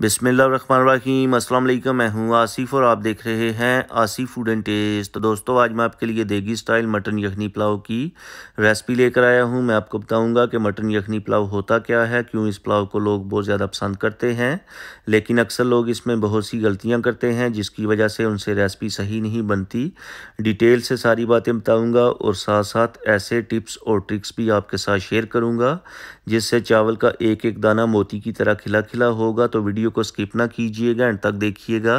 बिसमीम असल मैं हूं आसिफ और आप देख रहे हैं आसिफ फूड एंड टेस्ट तो दोस्तों आज मैं आपके लिए देगी स्टाइल मटन यखनी पुलाव की रेसिपी लेकर आया हूं मैं आपको बताऊंगा कि मटन यखनी पुलाव होता क्या है क्यों इस पुलाव को लोग बहुत ज़्यादा पसंद करते हैं लेकिन अक्सर लोग इसमें बहुत सी गलतियाँ करते हैं जिसकी वजह से उनसे रेसिपी सही नहीं बनती डिटेल से सारी बातें बताऊँगा और साथ साथ ऐसे टिप्स और ट्रिक्स भी आपके साथ शेयर करूँगा जिससे चावल का एक एक दाना मोती की तरह खिला खिला होगा तो वीडियो वीडियो को स्किप ना कीजिएगा एंड तक देखिएगा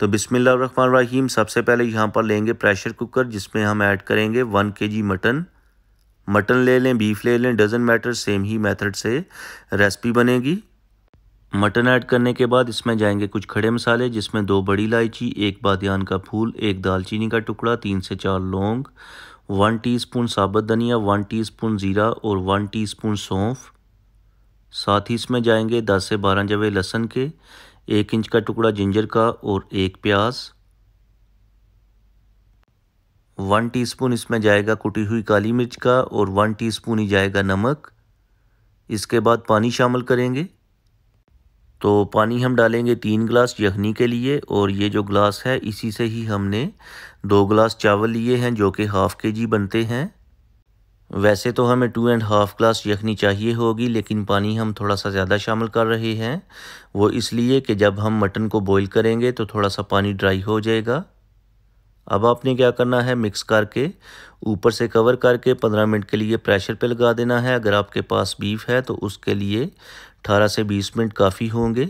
तो बिसमिल्लर रहीम सबसे पहले यहाँ पर लेंगे प्रेशर कुकर जिसमें हम ऐड करेंगे वन के जी मटन मटन ले लें बीफ ले लें डजन मैटर सेम ही मेथड से रेसिपी बनेगी मटन ऐड करने के बाद इसमें जाएंगे कुछ खड़े मसाले जिसमें दो बड़ी इलायची एक बादियान का फूल एक दालचीनी का टुकड़ा तीन से चार लौंग वन टीस्पून साबुत धनिया वन टीस्पून ज़ीरा और वन टीस्पून सौंफ साथ ही इसमें जाएंगे दस से बारह जवे लहसन के एक इंच का टुकड़ा जिंजर का और एक प्याज वन टीस्पून इसमें जाएगा कुटी हुई काली मिर्च का और वन टीस्पून ही जाएगा नमक इसके बाद पानी शामिल करेंगे तो पानी हम डालेंगे तीन गिलास यखनी के लिए और ये जो गिलास है इसी से ही हमने दो गिलास चावल लिए हैं जो कि हाफ़ के जी बनते हैं वैसे तो हमें टू एंड हाफ़ ग्लास यखनी चाहिए होगी लेकिन पानी हम थोड़ा सा ज़्यादा शामिल कर रहे हैं वो इसलिए कि जब हम मटन को बॉईल करेंगे तो थोड़ा सा पानी ड्राई हो जाएगा अब आपने क्या करना है मिक्स करके ऊपर से कवर करके पंद्रह मिनट के लिए प्रेशर पे लगा देना है अगर आपके पास बीफ है तो उसके लिए अठारह से बीस मिनट काफ़ी होंगे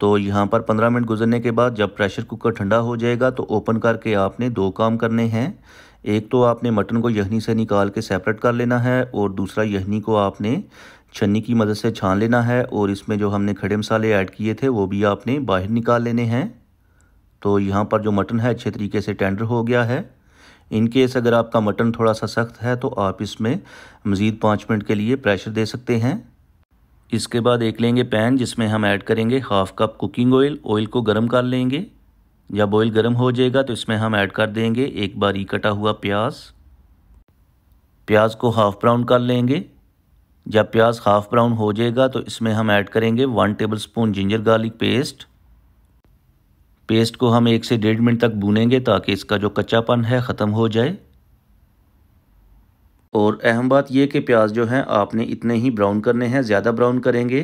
तो यहाँ पर 15 मिनट गुजरने के बाद जब प्रेशर कुकर ठंडा हो जाएगा तो ओपन करके आपने दो काम करने हैं एक तो आपने मटन को यहनी से निकाल के सेपरेट कर लेना है और दूसरा यहनी को आपने छन्नी की मदद से छान लेना है और इसमें जो हमने खड़े मसाले ऐड किए थे वो भी आपने बाहर निकाल लेने हैं तो यहाँ पर जो मटन है अच्छे तरीके से टेंडर हो गया है इन केस अगर आपका मटन थोड़ा सा सख्त है तो आप इसमें मज़ीद पाँच मिनट के लिए प्रेशर दे सकते हैं इसके बाद एक लेंगे पैन जिसमें हम ऐड करेंगे half cup cooking oil oil को गर्म कर लेंगे जब ऑयल गर्म हो जाएगा तो इसमें हम ऐड कर देंगे एक बारी कटा हुआ प्याज प्याज को हाफ़ ब्राउन कर लेंगे जब प्याज हाफ़ ब्राउन हो जाएगा तो इसमें हम ऐड करेंगे one tablespoon ginger garlic paste paste को हम एक से डेढ़ मिनट तक भूनेंगे ताकि इसका जो कच्चापन है ख़त्म हो जाए और अहम बात यह कि प्याज जो है आपने इतने ही ब्राउन करने हैं ज़्यादा ब्राउन करेंगे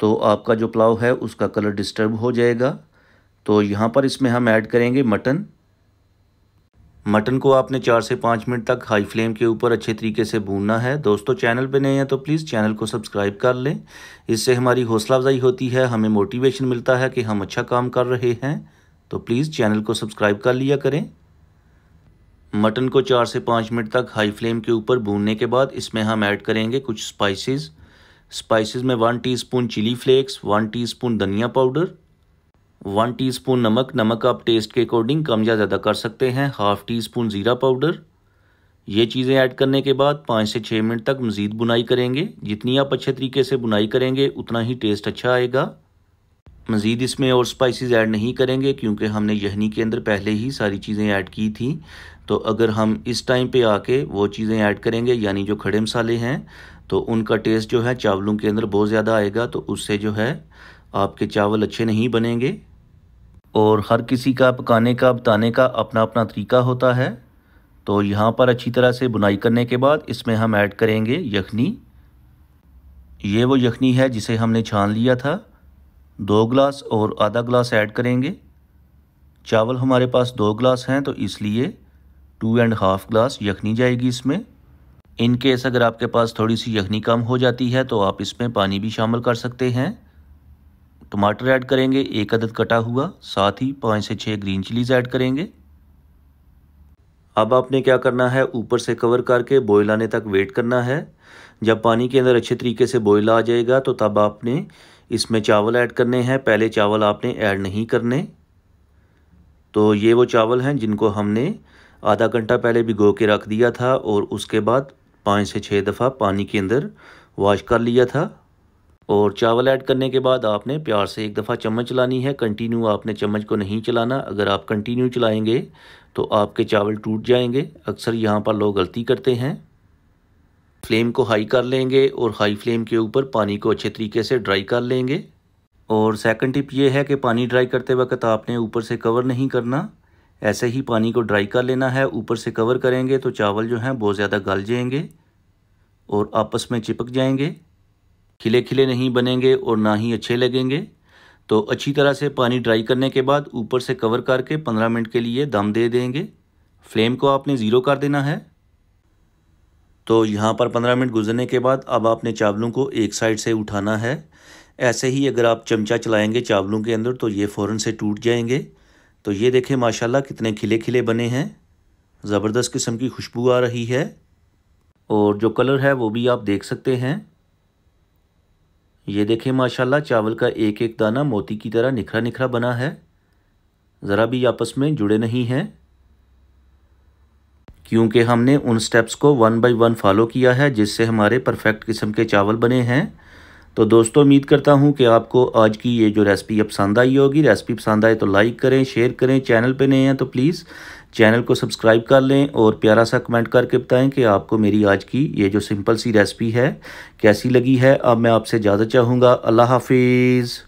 तो आपका जो पुलाव है उसका कलर डिस्टर्ब हो जाएगा तो यहाँ पर इसमें हम ऐड करेंगे मटन मटन को आपने चार से पाँच मिनट तक हाई फ्लेम के ऊपर अच्छे तरीके से भूनना है दोस्तों चैनल पे नए हैं तो प्लीज़ चैनल को सब्सक्राइब कर लें इससे हमारी हौसला अफजाई होती है हमें मोटिवेशन मिलता है कि हम अच्छा काम कर रहे हैं तो प्लीज़ चैनल को सब्सक्राइब कर लिया करें मटन को चार से पाँच मिनट तक हाई फ्लेम के ऊपर भूनने के बाद इसमें हम ऐड करेंगे कुछ स्पाइसेस स्पाइसेस में one teaspoon chilli flakes one teaspoon धनिया पाउडर वन टीस्पून नमक नमक आप टेस्ट के अकॉर्डिंग कम या ज़्यादा कर सकते हैं हाफ़ टी स्पून ज़ीरा पाउडर ये चीज़ें ऐड करने के बाद पाँच से छः मिनट तक मज़ीद बुनाई करेंगे जितनी आप अच्छे तरीके से बुनाई करेंगे उतना ही टेस्ट अच्छा आएगा मज़ीद इसमें और स्पाइसेस ऐड नहीं करेंगे क्योंकि हमने यहनी के अंदर पहले ही सारी चीज़ें ऐड की थी तो अगर हम इस टाइम पे आके वो चीज़ें ऐड करेंगे यानी जो खड़े मसाले हैं तो उनका टेस्ट जो है चावलों के अंदर बहुत ज़्यादा आएगा तो उससे जो है आपके चावल अच्छे नहीं बनेंगे और हर किसी का पकाने का बताने का अपना अपना तरीका होता है तो यहाँ पर अच्छी तरह से बुनाई करने के बाद इसमें हम ऐड करेंगे यखनी ये वो यखनी है जिसे हमने छान लिया था दो गिलास और आधा गिलास ऐड करेंगे चावल हमारे पास दो गिलास हैं तो इसलिए टू एंड हाफ ग्लास यखनी जाएगी इसमें इन केस अगर आपके पास थोड़ी सी यखनी कम हो जाती है तो आप इसमें पानी भी शामिल कर सकते हैं टमाटर ऐड करेंगे एक अदद कटा हुआ साथ ही पाँच से छः ग्रीन चिलीज़ ऐड करेंगे अब आपने क्या करना है ऊपर से कवर करके बॉयल आने तक वेट करना है जब पानी के अंदर अच्छे तरीके से बॉयल आ जाएगा तो तब आपने इसमें चावल ऐड करने हैं पहले चावल आपने ऐड नहीं करने तो ये वो चावल हैं जिनको हमने आधा घंटा पहले भिगो के रख दिया था और उसके बाद पाँच से छः दफ़ा पानी के अंदर वॉश कर लिया था और चावल ऐड करने के बाद आपने प्यार से एक दफ़ा चम्मच चलानी है कंटिन्यू आपने चम्मच को नहीं चलाना अगर आप कंटिन्यू चलाएंगे तो आपके चावल टूट जाएंगे अक्सर यहाँ पर लोग गलती करते हैं फ्लेम को हाई कर लेंगे और हाई फ्लेम के ऊपर पानी को अच्छे तरीके से ड्राई कर लेंगे और सेकंड टिप ये है कि पानी ड्राई करते वक्त आपने ऊपर से कवर नहीं करना ऐसे ही पानी को ड्राई कर लेना है ऊपर से कवर करेंगे तो चावल जो हैं बहुत ज़्यादा गल जाएंगे और आपस में चिपक जाएंगे खिले खिले नहीं बनेंगे और ना ही अच्छे लगेंगे तो अच्छी तरह से पानी ड्राई करने के बाद ऊपर से कवर करके पंद्रह मिनट के लिए दम दे देंगे फ्लेम को आपने ज़ीरो कर देना है तो यहाँ पर पंद्रह मिनट गुजरने के बाद अब आपने चावलों को एक साइड से उठाना है ऐसे ही अगर आप चमचा चलाएंगे चावलों के अंदर तो ये फ़ौरन से टूट जाएंगे तो ये देखें माशाल्लाह कितने खिले खिले बने हैं ज़बरदस्त किस्म की खुशबू आ रही है और जो कलर है वो भी आप देख सकते हैं ये देखें माशाल्लाह चावल का एक एक दाना मोती की तरह निखरा निखरा बना है ज़रा भी आपस में जुड़े नहीं हैं क्योंकि हमने उन स्टेप्स को वन बाय वन फॉलो किया है जिससे हमारे परफेक्ट किस्म के चावल बने हैं तो दोस्तों उम्मीद करता हूँ कि आपको आज की ये जो रेसिपी पसंद आई होगी रेसिपी पसंद आए तो लाइक करें शेयर करें चैनल पे नए हैं तो प्लीज़ चैनल को सब्सक्राइब कर लें और प्यारा सा कमेंट करके बताएं कि आपको मेरी आज की ये जो सिंपल सी रेसिपी है कैसी लगी है अब मैं आपसे इजाज़त चाहूँगा अल्लाह हाफिज़